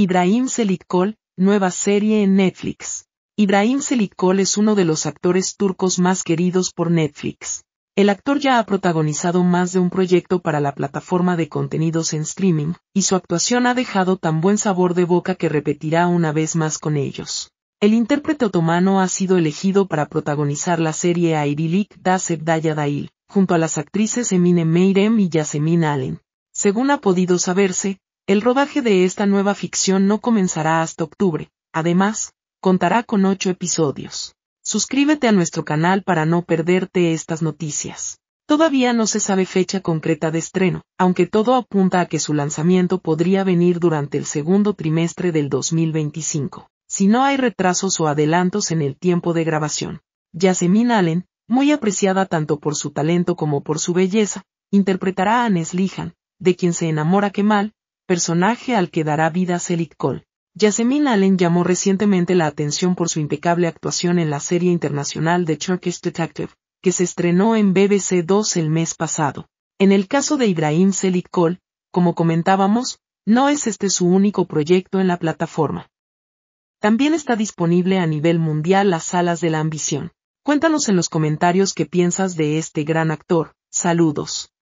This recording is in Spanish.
Ibrahim Selikol, nueva serie en Netflix. Ibrahim Selikol es uno de los actores turcos más queridos por Netflix. El actor ya ha protagonizado más de un proyecto para la plataforma de contenidos en streaming, y su actuación ha dejado tan buen sabor de boca que repetirá una vez más con ellos. El intérprete otomano ha sido elegido para protagonizar la serie Airilik Dazeb Dayadail, junto a las actrices Emine Meirem y Yasemin Allen. Según ha podido saberse, el rodaje de esta nueva ficción no comenzará hasta octubre. Además, contará con ocho episodios. Suscríbete a nuestro canal para no perderte estas noticias. Todavía no se sabe fecha concreta de estreno, aunque todo apunta a que su lanzamiento podría venir durante el segundo trimestre del 2025, si no hay retrasos o adelantos en el tiempo de grabación. Yasemin Allen, muy apreciada tanto por su talento como por su belleza, interpretará a Neslihan, de quien se enamora Kemal, personaje al que dará vida Selig Cole. Yasemin Allen llamó recientemente la atención por su impecable actuación en la serie internacional The Turkish Detective, que se estrenó en BBC 2 el mes pasado. En el caso de Ibrahim Selig Cole, como comentábamos, no es este su único proyecto en la plataforma. También está disponible a nivel mundial las salas de la ambición. Cuéntanos en los comentarios qué piensas de este gran actor. Saludos.